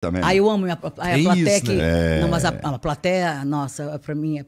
Também. Ah, eu amo a, a é plateia isso, que. Né? É. Não, mas a, a plateia, nossa, pra mim é.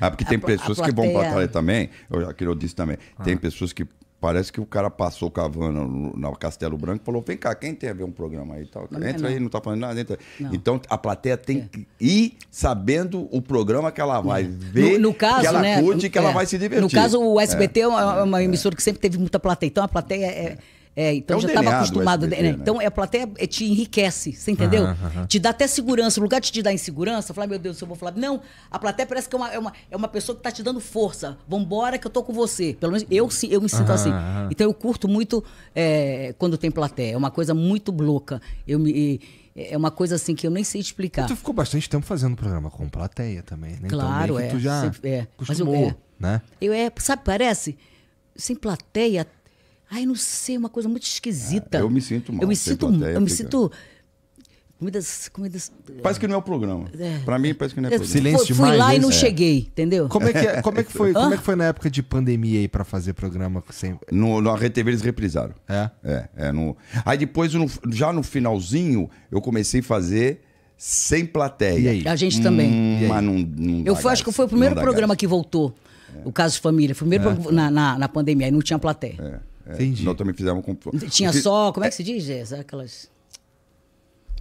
Ah, porque tem pessoas plateia... que vão pra plateia também, eu já eu disse também, ah. tem pessoas que Parece que o cara passou cavando no Castelo Branco e falou: vem cá, quem tem a ver um programa aí tal? Não, entra não. aí, não tá falando nada, entra. Não. Então a plateia tem é. que ir sabendo o programa que ela é. vai é. ver, no, no caso, que ela né? curte e que é. ela vai se divertir. No caso, o SBT é, uma, uma emissora que sempre teve muita plateia. Então a plateia é é, então é já estava acostumado. SBT, né? É, né? Então é, a plateia é, te enriquece, você entendeu? Te dá até segurança. No lugar de te dar insegurança, falar, meu Deus, se eu vou falar. Não, a plateia parece que é uma, é uma, é uma pessoa que está te dando força. Vambora que eu tô com você. Pelo menos eu, eu me sinto assim. Então eu curto muito é, quando tem plateia. É uma coisa muito louca. Eu me. E, é uma coisa assim que eu nem sei explicar. E tu ficou bastante tempo fazendo programa com plateia também, né? Então, claro, então, é. Tu já é. Mas eu, é. né? Eu é, sabe, parece, sem plateia Ai, não sei, uma coisa muito esquisita. Ah, eu me sinto mal. Eu me sinto. Eu me sinto. Comidas, comidas. Eh, parece que não é o programa. É. Pra mim, parece que não é o programa. Silêncio fui, demais. Fui lá hein? e não é. cheguei, entendeu? Como é que, é, como é que, foi, como é que ah. foi na época de pandemia aí pra fazer programa sem. No, na RTV eles reprisaram. É? É. é no... Aí depois, no, já no finalzinho, eu comecei a fazer sem plateia. E aí? A gente também. Hum, mas não, não eu fui, acho que foi o primeiro programa gás. que voltou. É. O caso de família. Foi o primeiro é. na, na, na, pandemia, aí não tinha plateia. É. É, Entendi. Nós também fizemos com. Tinha Porque... só, como é que se diz, Gés? Aquelas.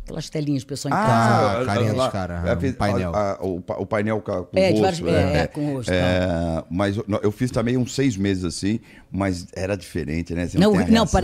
Aquelas telinhas, de pessoal em ah, casa. Ah, carinha dos caras. É, a, um painel. A, a, o, o, painel com, com é, o rosto. Vários, é, é, com o rosto. É, é, mas eu, eu, fiz também uns seis meses assim, mas era diferente, né? Você não, não, não